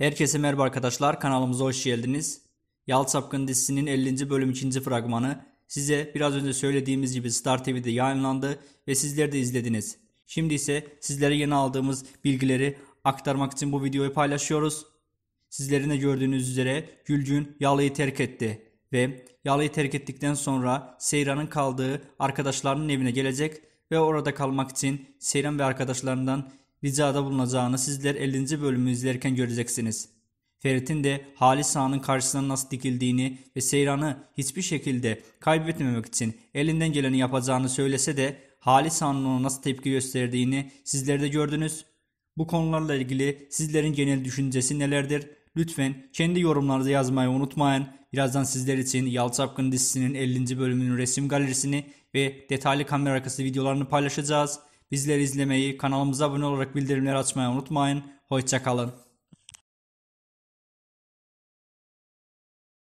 Herkese merhaba arkadaşlar kanalımıza hoş geldiniz. Yalt Sapkın dizisinin 50. bölüm 2. fragmanı size biraz önce söylediğimiz gibi Star TV'de yayınlandı ve sizler de izlediniz. Şimdi ise sizlere yeni aldığımız bilgileri aktarmak için bu videoyu paylaşıyoruz. Sizlerin de gördüğünüz üzere Gülcün Yalı'yı terk etti ve Yalı'yı terk ettikten sonra Seyran'ın kaldığı arkadaşlarının evine gelecek ve orada kalmak için Seyran ve arkadaşlarından ricada bulunacağını sizler 50. bölümü izlerken göreceksiniz. Ferit'in de Halis Ağa'nın karşısına nasıl dikildiğini ve Seyran'ı hiçbir şekilde kaybetmemek için elinden geleni yapacağını söylese de Halis Ağa'nın ona nasıl tepki gösterdiğini sizler de gördünüz. Bu konularla ilgili sizlerin genel düşüncesi nelerdir? Lütfen kendi yorumlarınızı yazmayı unutmayın. Birazdan sizler için Yal dizisinin 50. bölümünün resim galerisini ve detaylı kamera arkası videolarını paylaşacağız. Bizleri izlemeyi, kanalımıza abone olarak bildirimleri açmayı unutmayın. Hoşçakalın.